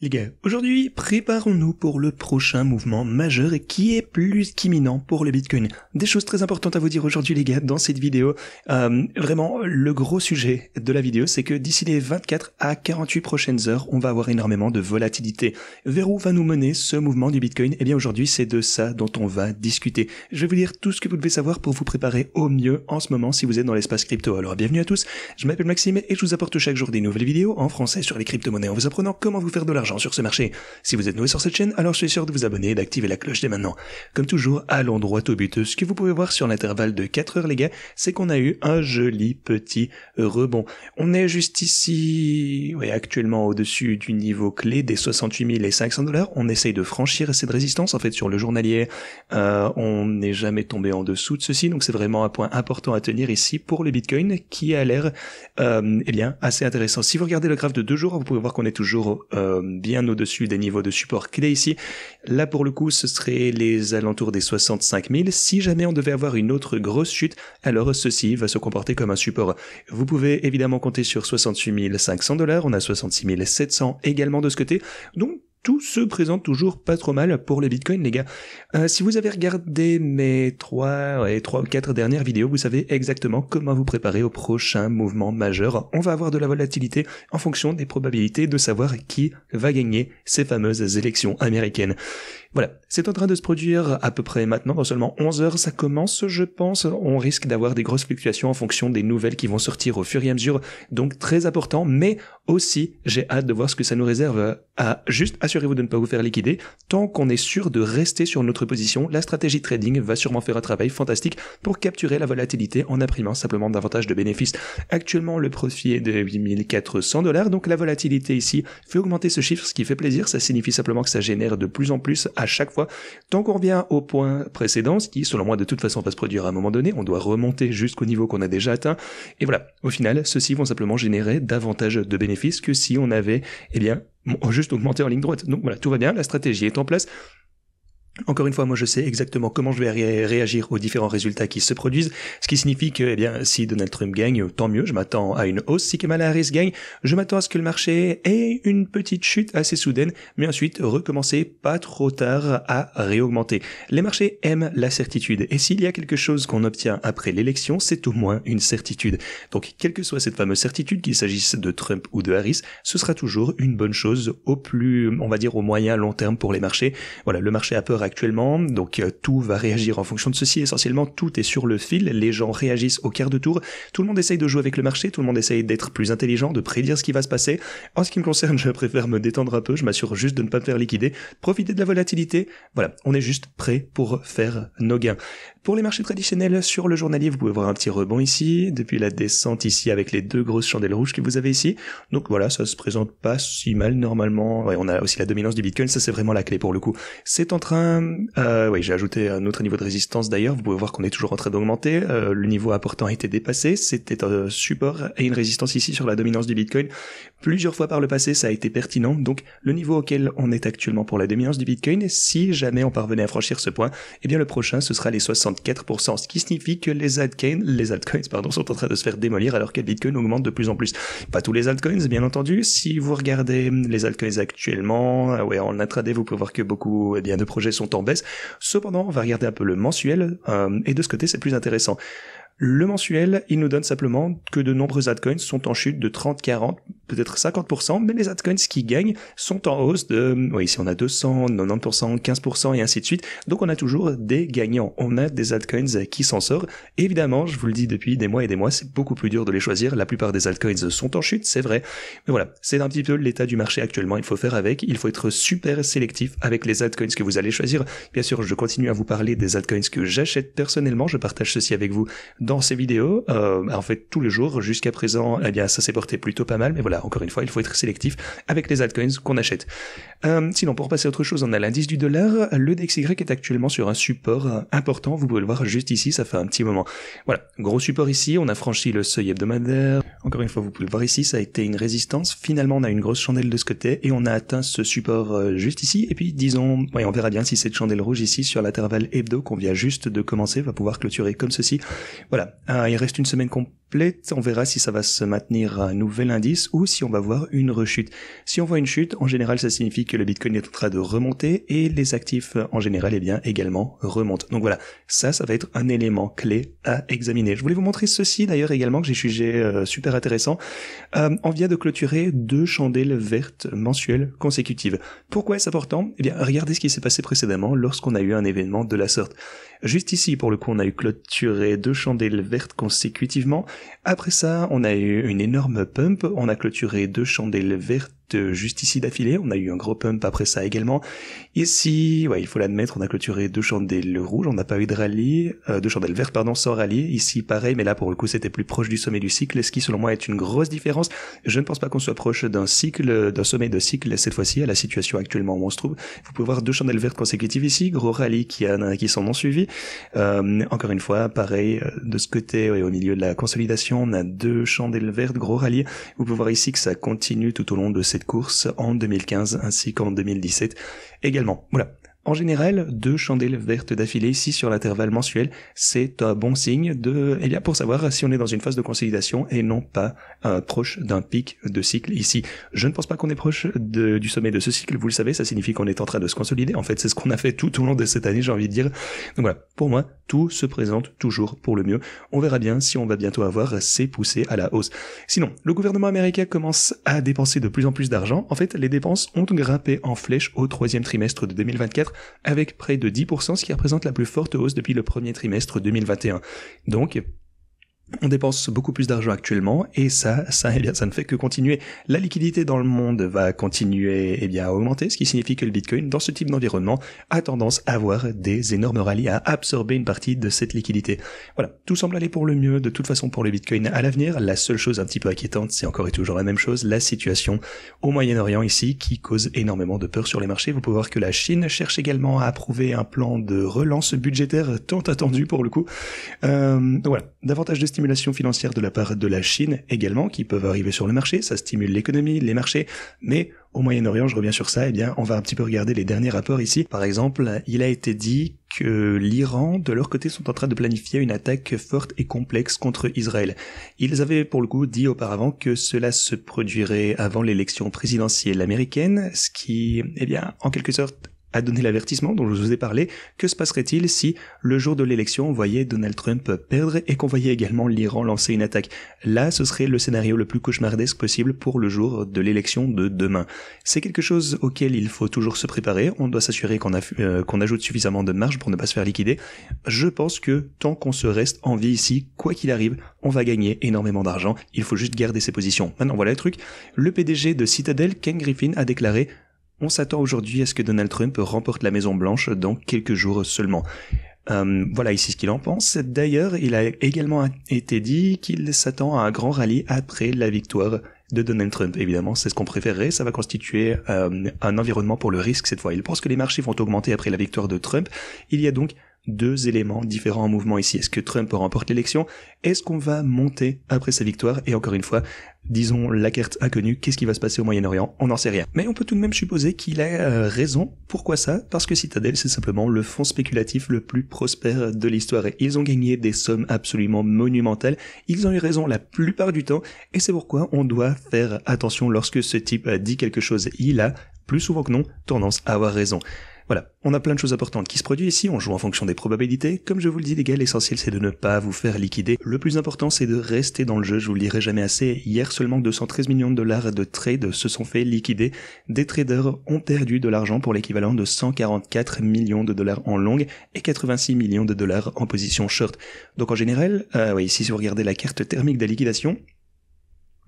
Les gars, aujourd'hui, préparons-nous pour le prochain mouvement majeur et qui est plus qu'imminent pour le Bitcoin. Des choses très importantes à vous dire aujourd'hui, les gars, dans cette vidéo. Euh, vraiment, le gros sujet de la vidéo, c'est que d'ici les 24 à 48 prochaines heures, on va avoir énormément de volatilité. Vers où va nous mener ce mouvement du Bitcoin Eh bien, aujourd'hui, c'est de ça dont on va discuter. Je vais vous dire tout ce que vous devez savoir pour vous préparer au mieux en ce moment si vous êtes dans l'espace crypto. Alors, bienvenue à tous. Je m'appelle Maxime et je vous apporte chaque jour des nouvelles vidéos en français sur les crypto-monnaies en vous apprenant comment vous faire de l'argent sur ce marché. Si vous êtes nouveau sur cette chaîne, alors je suis sûr de vous abonner et d'activer la cloche dès maintenant. Comme toujours, allons droit au but. Ce que vous pouvez voir sur l'intervalle de 4 heures, les gars, c'est qu'on a eu un joli petit rebond. On est juste ici, ouais, actuellement au-dessus du niveau clé des 68 500 dollars. On essaye de franchir cette résistance. En fait, sur le journalier, euh, on n'est jamais tombé en dessous de ceci, donc c'est vraiment un point important à tenir ici pour le Bitcoin qui a l'air, euh, eh bien, assez intéressant. Si vous regardez le graphe de deux jours, vous pouvez voir qu'on est toujours euh, bien au-dessus des niveaux de support qu'il ici. Là, pour le coup, ce serait les alentours des 65 000. Si jamais on devait avoir une autre grosse chute, alors ceci va se comporter comme un support. Vous pouvez évidemment compter sur 68 500 dollars. On a 66 700 également de ce côté. Donc, tout se présente toujours pas trop mal pour le Bitcoin, les gars. Euh, si vous avez regardé mes trois, et 3 ou 4 dernières vidéos, vous savez exactement comment vous préparer au prochain mouvement majeur. On va avoir de la volatilité en fonction des probabilités de savoir qui va gagner ces fameuses élections américaines. Voilà, c'est en train de se produire à peu près maintenant, dans seulement 11 heures, ça commence, je pense. On risque d'avoir des grosses fluctuations en fonction des nouvelles qui vont sortir au fur et à mesure, donc très important, mais aussi, j'ai hâte de voir ce que ça nous réserve à juste assurez-vous de ne pas vous faire liquider. Tant qu'on est sûr de rester sur notre position, la stratégie trading va sûrement faire un travail fantastique pour capturer la volatilité en imprimant simplement davantage de bénéfices. Actuellement, le profit est de 8400 dollars, donc la volatilité ici fait augmenter ce chiffre, ce qui fait plaisir. Ça signifie simplement que ça génère de plus en plus à chaque fois. Tant qu'on revient au point précédent, ce qui, selon moi, de toute façon va se produire à un moment donné, on doit remonter jusqu'au niveau qu'on a déjà atteint. Et voilà, au final, ceux-ci vont simplement générer davantage de bénéfices que si on avait, eh bien, juste augmenté en ligne droite. Donc voilà, tout va bien, la stratégie est en place. Encore une fois, moi je sais exactement comment je vais réagir aux différents résultats qui se produisent, ce qui signifie que eh bien, si Donald Trump gagne, tant mieux, je m'attends à une hausse, si Kamala Harris gagne, je m'attends à ce que le marché ait une petite chute assez soudaine, mais ensuite recommencer pas trop tard à réaugmenter. Les marchés aiment la certitude, et s'il y a quelque chose qu'on obtient après l'élection, c'est au moins une certitude. Donc quelle que soit cette fameuse certitude, qu'il s'agisse de Trump ou de Harris, ce sera toujours une bonne chose au plus, on va dire, au moyen long terme pour les marchés. Voilà, le marché a peur à actuellement, donc euh, tout va réagir en fonction de ceci. Essentiellement, tout est sur le fil, les gens réagissent au quart de tour, tout le monde essaye de jouer avec le marché, tout le monde essaye d'être plus intelligent, de prédire ce qui va se passer. En ce qui me concerne, je préfère me détendre un peu, je m'assure juste de ne pas me faire liquider, profiter de la volatilité. Voilà, on est juste prêt pour faire nos gains. Pour les marchés traditionnels sur le journalier, vous pouvez voir un petit rebond ici, depuis la descente ici avec les deux grosses chandelles rouges que vous avez ici. Donc voilà, ça se présente pas si mal normalement. on a aussi la dominance du Bitcoin, ça c'est vraiment la clé pour le coup. C'est en train, euh, oui, j'ai ajouté un autre niveau de résistance d'ailleurs. Vous pouvez voir qu'on est toujours en train d'augmenter. Euh, le niveau important a été dépassé. C'était un support et une résistance ici sur la dominance du Bitcoin. Plusieurs fois par le passé, ça a été pertinent. Donc le niveau auquel on est actuellement pour la dominance du Bitcoin, si jamais on parvenait à franchir ce point, eh bien le prochain ce sera les 60 4% ce qui signifie que les altcoins, les altcoins pardon, sont en train de se faire démolir alors que le Bitcoin augmente de plus en plus. Pas tous les altcoins, bien entendu. Si vous regardez hum, les altcoins actuellement, euh, ouais, en intraday, vous pouvez voir que beaucoup eh bien, de projets sont en baisse. Cependant, on va regarder un peu le mensuel, euh, et de ce côté, c'est plus intéressant. Le mensuel, il nous donne simplement que de nombreux altcoins sont en chute de 30, 40, peut-être 50%, mais les altcoins qui gagnent sont en hausse de, euh, oui, si on a 200, 90%, 15% et ainsi de suite. Donc on a toujours des gagnants. On a des altcoins qui s'en sortent. Évidemment, je vous le dis depuis des mois et des mois, c'est beaucoup plus dur de les choisir. La plupart des altcoins sont en chute, c'est vrai. Mais voilà, c'est un petit peu l'état du marché actuellement. Il faut faire avec. Il faut être super sélectif avec les altcoins que vous allez choisir. Bien sûr, je continue à vous parler des altcoins que j'achète personnellement. Je partage ceci avec vous dans ces vidéos, euh, en fait tous les jours jusqu'à présent, eh bien ça s'est porté plutôt pas mal, mais voilà, encore une fois, il faut être sélectif avec les altcoins qu'on achète. Euh, sinon, pour passer à autre chose, on a l'indice du dollar. Le DXY est actuellement sur un support important, vous pouvez le voir juste ici, ça fait un petit moment. Voilà, gros support ici, on a franchi le seuil hebdomadaire. Encore une fois, vous pouvez le voir ici, ça a été une résistance. Finalement, on a une grosse chandelle de ce côté et on a atteint ce support euh, juste ici. Et puis, disons, on verra bien si cette chandelle rouge ici sur l'intervalle hebdo qu'on vient juste de commencer va pouvoir clôturer comme ceci. Voilà voilà, euh, il reste une semaine complète, on verra si ça va se maintenir à un nouvel indice ou si on va voir une rechute. Si on voit une chute, en général ça signifie que le Bitcoin est en train de remonter et les actifs en général eh bien, également remontent. Donc voilà, ça ça va être un élément clé à examiner. Je voulais vous montrer ceci d'ailleurs également que j'ai jugé euh, super intéressant. Euh, on vient de clôturer deux chandelles vertes mensuelles consécutives. Pourquoi est-ce important Eh bien regardez ce qui s'est passé précédemment lorsqu'on a eu un événement de la sorte. Juste ici pour le coup on a eu clôturé deux chandelles verte consécutivement. Après ça, on a eu une énorme pump, on a clôturé deux chandelles vertes euh, juste ici d'affilée. On a eu un gros pump après ça également. Ici, il faut l'admettre, on a clôturé deux chandelles rouges, on n'a pas eu de rallye, euh, deux chandelles vertes, pardon, sans rallye. Ici, pareil, mais là, pour le coup, c'était plus proche du sommet du cycle, ce qui, selon moi, est une grosse différence. Je ne pense pas qu'on soit proche d'un cycle, d'un sommet de cycle, cette fois-ci, à la situation actuellement où on se trouve. Vous pouvez voir deux chandelles vertes consécutives ici, gros rallye qui, a, qui s'en non suivis euh, encore une fois, pareil, de ce côté, au milieu de la consolidation, on a deux chandelles vertes, gros rallye. Vous pouvez voir ici que ça continue tout au long de ces de course en 2015 ainsi qu'en 2017 également. Voilà. En général, deux chandelles vertes d'affilée ici sur l'intervalle mensuel, c'est un bon signe de, eh pour savoir si on est dans une phase de consolidation et non pas euh, proche d'un pic de cycle ici. Je ne pense pas qu'on est proche du sommet de ce cycle, vous le savez, ça signifie qu'on est en train de se consolider. En fait, c'est ce qu'on a fait tout au long de cette année, j'ai envie de dire. Donc voilà, pour moi, tout se présente toujours pour le mieux. On verra bien si on va bientôt avoir ces poussées à la hausse. Sinon, le gouvernement américain commence à dépenser de plus en plus d'argent. En fait, les dépenses ont grimpé en flèche au troisième trimestre de 2024 avec près de 10%, ce qui représente la plus forte hausse depuis le premier trimestre 2021. Donc, on dépense beaucoup plus d'argent actuellement et ça, ça, et eh bien, ça ne fait que continuer. La liquidité dans le monde va continuer eh bien, à augmenter, ce qui signifie que le Bitcoin, dans ce type d'environnement, a tendance à avoir des énormes rallyes, à absorber une partie de cette liquidité. Voilà, tout semble aller pour le mieux, de toute façon pour le Bitcoin à l'avenir. La seule chose un petit peu inquiétante, c'est encore et toujours la même chose, la situation au Moyen-Orient ici, qui cause énormément de peur sur les marchés. Vous pouvez voir que la Chine cherche également à approuver un plan de relance budgétaire tant attendu pour le coup. Euh, voilà, davantage de stimulation financière de la part de la Chine également qui peuvent arriver sur le marché. Ça stimule l'économie, les marchés, mais au Moyen-Orient, je reviens sur ça, et eh bien, on va un petit peu regarder les derniers rapports ici. Par exemple, il a été dit que l'Iran, de leur côté, sont en train de planifier une attaque forte et complexe contre Israël. Ils avaient pour le coup dit auparavant que cela se produirait avant l'élection présidentielle américaine, ce qui, eh bien, en quelque sorte, a donné l'avertissement dont je vous ai parlé, que se passerait-il si, le jour de l'élection, on voyait Donald Trump perdre et qu'on voyait également l'Iran lancer une attaque Là, ce serait le scénario le plus cauchemardesque possible pour le jour de l'élection de demain. C'est quelque chose auquel il faut toujours se préparer, on doit s'assurer euh, qu'on ajoute suffisamment de marge pour ne pas se faire liquider. Je pense que tant qu'on se reste en vie ici, quoi qu'il arrive, on va gagner énormément d'argent, il faut juste garder ses positions. Maintenant, voilà le truc. Le PDG de Citadel, Ken Griffin, a déclaré on s'attend aujourd'hui à ce que Donald Trump remporte la Maison Blanche dans quelques jours seulement. Euh, voilà, ici ce qu'il en pense. D'ailleurs, il a également été dit qu'il s'attend à un grand rallye après la victoire de Donald Trump. Évidemment, c'est ce qu'on préférerait. Ça va constituer euh, un environnement pour le risque cette fois. Il pense que les marchés vont augmenter après la victoire de Trump. Il y a donc deux éléments différents en mouvement ici. Est-ce que Trump remporte l'élection Est-ce qu'on va monter après sa victoire Et encore une fois, disons, la a connu, qu'est-ce qui va se passer au Moyen-Orient On n'en sait rien. Mais on peut tout de même supposer qu'il a euh, raison. Pourquoi ça Parce que Citadel, c'est simplement le fonds spéculatif le plus prospère de l'histoire. ils ont gagné des sommes absolument monumentales. Ils ont eu raison la plupart du temps. Et c'est pourquoi on doit faire attention lorsque ce type dit quelque chose. Il a, plus souvent que non, tendance à avoir raison. Voilà, on a plein de choses importantes qui se produisent ici, on joue en fonction des probabilités. Comme je vous le dis les gars, l'essentiel c'est de ne pas vous faire liquider. Le plus important c'est de rester dans le jeu, je vous le dirai jamais assez. Hier seulement 213 millions de dollars de trades se sont fait liquider. Des traders ont perdu de l'argent pour l'équivalent de 144 millions de dollars en longue et 86 millions de dollars en position short. Donc en général, euh, si vous regardez la carte thermique des liquidations,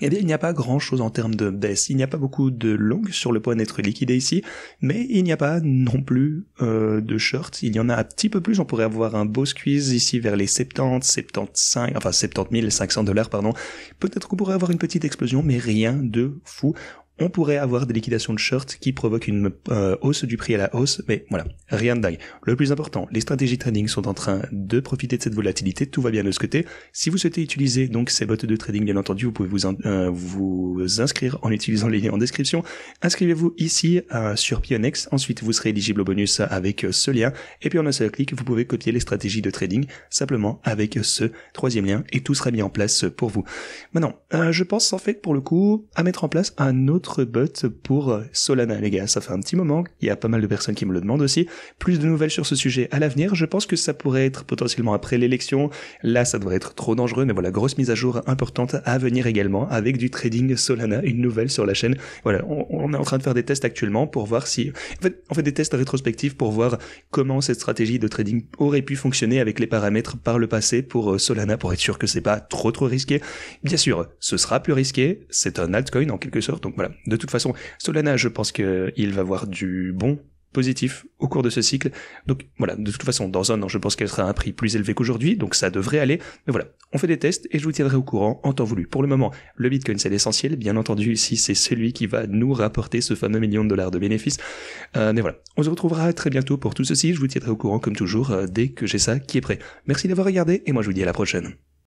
eh bien, il n'y a pas grand-chose en termes de baisse. Il n'y a pas beaucoup de longues sur le point d'être liquidé ici, mais il n'y a pas non plus euh, de shorts, Il y en a un petit peu plus. On pourrait avoir un beau squeeze ici vers les 70, 75, enfin 70 500 dollars, pardon. Peut-être qu'on pourrait avoir une petite explosion, mais rien de fou on pourrait avoir des liquidations de short qui provoquent une euh, hausse du prix à la hausse, mais voilà, rien de Le plus important, les stratégies de trading sont en train de profiter de cette volatilité, tout va bien de ce côté. Si vous souhaitez utiliser donc ces bottes de trading, bien entendu, vous pouvez vous, euh, vous inscrire en utilisant les liens en description. Inscrivez-vous ici euh, sur Pionex, ensuite vous serez éligible au bonus avec ce lien, et puis en un seul clic, vous pouvez copier les stratégies de trading simplement avec ce troisième lien, et tout sera mis en place pour vous. Maintenant, je pense en fait pour le coup à mettre en place un autre d'autres pour Solana, les gars. Ça fait un petit moment. Il y a pas mal de personnes qui me le demandent aussi. Plus de nouvelles sur ce sujet à l'avenir. Je pense que ça pourrait être potentiellement après l'élection. Là, ça devrait être trop dangereux, mais voilà, grosse mise à jour importante à venir également avec du trading Solana, une nouvelle sur la chaîne. Voilà, on, est en train de faire des tests actuellement pour voir si, en on fait des tests rétrospectifs pour voir comment cette stratégie de trading aurait pu fonctionner avec les paramètres par le passé pour euh, Solana pour être sûr que c'est pas trop trop risqué. Bien sûr, ce sera plus risqué, c'est un altcoin en quelque sorte, donc voilà, de toute façon, Solana, je pense qu'il va voir du bon positif au cours de ce cycle. Donc voilà, de toute façon, dans un an, je pense qu'elle sera à un prix plus élevé qu'aujourd'hui, donc ça devrait aller. Mais voilà, on fait des tests et je vous tiendrai au courant en temps voulu. Pour le moment, le Bitcoin, c'est l'essentiel. Bien entendu, si c'est celui qui va nous rapporter ce fameux million de dollars de bénéfices. Euh, mais voilà, on se retrouvera très bientôt pour tout ceci. Je vous tiendrai au courant, comme toujours, euh, dès que j'ai ça qui est prêt. Merci d'avoir regardé et moi je vous dis à la prochaine.